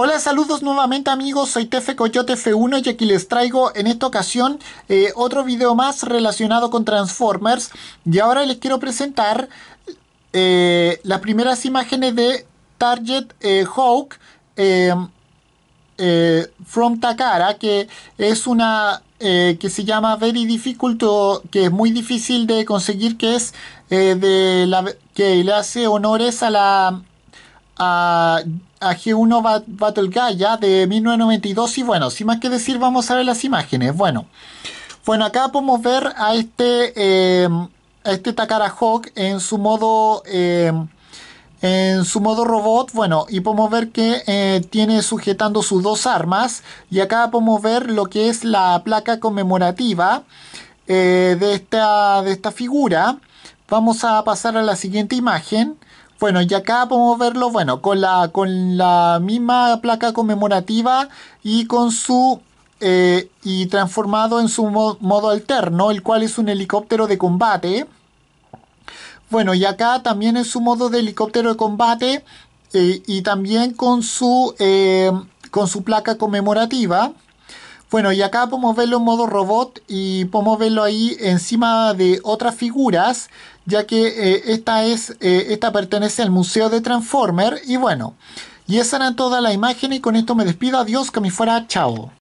Hola, saludos nuevamente amigos, soy Tefe Coyote F1 y aquí les traigo en esta ocasión eh, otro video más relacionado con Transformers y ahora les quiero presentar eh, las primeras imágenes de Target eh, Hawk em, From Takara que es una que se llama Very Difficult que es muy difícil de conseguir que es de la que le hace honores a la a, G1 Battle Gaia de 1992 y bueno, sin más que decir vamos a ver las imágenes. Bueno, bueno acá podemos ver a este, em, este Takara Hawk en su modo... Em, en su modo robot, bueno, y podemos ver que eh, tiene sujetando sus dos armas. Y acá podemos ver lo que es la placa conmemorativa eh, de, esta, de esta figura. Vamos a pasar a la siguiente imagen. Bueno, y acá podemos verlo, bueno, con la, misma placa conmemorativa y con su... Eh, y transformado en su modo alterno, el cual es un helicóptero de combate. Bueno, y acá también en su modo de helicóptero de combate eh, y también con su, eh, con su placa conmemorativa. Bueno, y acá podemos verlo en modo robot y podemos verlo ahí encima de otras figuras, ya que eh, esta, es, eh, esta pertenece al Museo de Transformer. Y bueno, y esa era toda la imagen y con esto me despido. Adiós, que me fuera, chao.